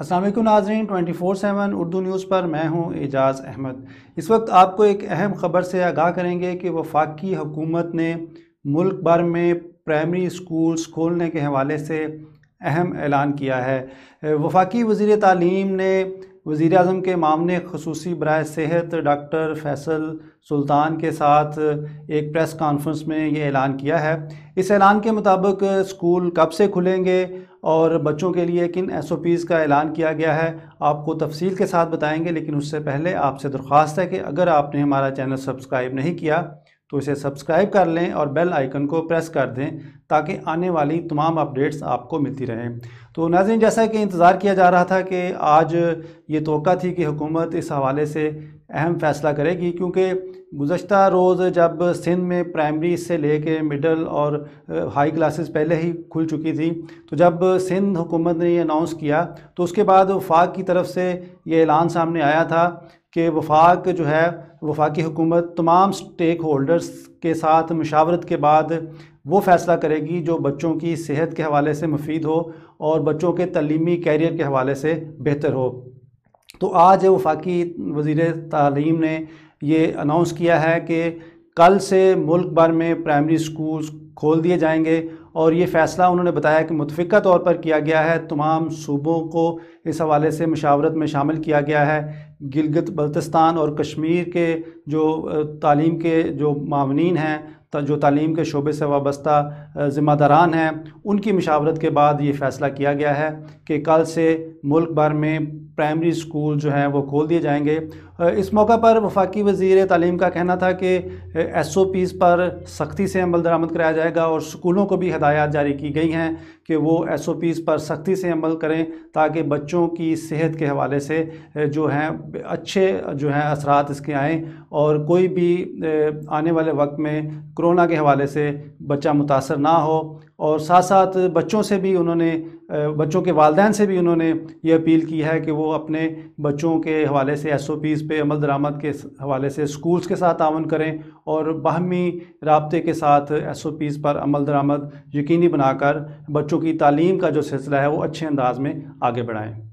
असलम नाजरीन 24/7 उर्दू न्यूज़ पर मैं हूं एजाज़ अहमद इस वक्त आपको एक अहम ख़बर से आगाह करेंगे कि वफाकी हुकूमत ने मुल्क भर में प्राइमरी स्कूल्स खोलने के हवाले से अहम ऐलान किया है वफाकी वज़ी तालीम ने वज़ी अजम के मामने खसूस बरए सेहत डॉक्टर फैसल सुल्तान के साथ एक प्रेस कॉन्फ्रेंस में ये ऐलान किया है इस ऐलान के मुताबिक स्कूल कब से खुलेंगे और बच्चों के लिए किन एस ओ पीज़ का ऐलान किया गया है आपको तफसील के साथ बताएंगे लेकिन उससे पहले आपसे दरख्वास्त है कि अगर आपने हमारा चैनल सब्सक्राइब नहीं किया तो इसे सब्सक्राइब कर लें और बेल आइकन को प्रेस कर दें ताकि आने वाली तमाम अपडेट्स आपको मिलती रहें तो नाजिन जैसा कि इंतज़ार किया जा रहा था कि आज ये तो थी कि हुकूमत इस हवाले से अहम फ़ैसला करेगी क्योंकि गुज्त रोज़ जब सिंध में प्राइमरी से ले कर मिडल और हाई क्लासेस पहले ही खुल चुकी थी तो जब सिंध हुकूमत ने ये अनाउंस किया तो उसके बाद वफाक की तरफ से ये ऐलान सामने आया था कि वफाक जो है वफाकी हुकूमत तमाम स्टेक होल्डर्स के साथ मशावरत के बाद वो फ़ैसला करेगी जो बच्चों की सेहत के हवाले से मुफीद हो और बच्चों के तलीमी कैरियर के हवाले से बेहतर हो तो आज वफाकी वज़ी तालीम ने ये अनाउंस किया है कि कल से मुल्क भर में प्राइमरी स्कूल्स खोल दिए जाएंगे और ये फ़ैसला उन्होंने बताया कि मुतफ़ा तौर पर किया गया है तमाम सूबों को इस हवाले से मशावरत में शामिल किया गया है गिलगत बल्तिस्तान और कश्मीर के जो तालीम के जो मामनिन हैं जो तालीम के शोबे से वाबस्ता ज़िम्मेदारान हैं उनकी मशावरत के बाद ये फ़ैसला किया गया है कि कल से मुल्क भर में प्राइमरी स्कूल जो हैं वो खोल दिए जाएंगे इस मौका पर वफाकी वजीर तालीम का कहना था कि एस ओ पीज़ पर सख्ती से अमल दरामद कराया जाएगा और स्कूलों को भी हदायत जारी की गई हैं कि वो एस ओ पीज़ पर सख्ती से अमल करें ताकि बच्चों की सेहत के हवाले से जो हैं अच्छे जो हैं असरात इसके आएँ और कोई भी आने वाले वक्त में कोरोना के हवाले से बच्चा मुतासर ना हो और साथ साथ बच्चों से भी उन्होंने बच्चों के वालदेन से भी उन्होंने ये अपील की है कि वो अपने बच्चों के हवाले से एस ओ पीज़ पर अमल दरामद के हवाले से स्कूल्स के साथ तावन करें और बाहमी रबते के साथ एस ओ पीज़ पर अमल दरामद यकीनी बनाकर बच्चों की तालीम का जो सिलसिला है वो अच्छे अंदाज में आगे बढ़ाएँ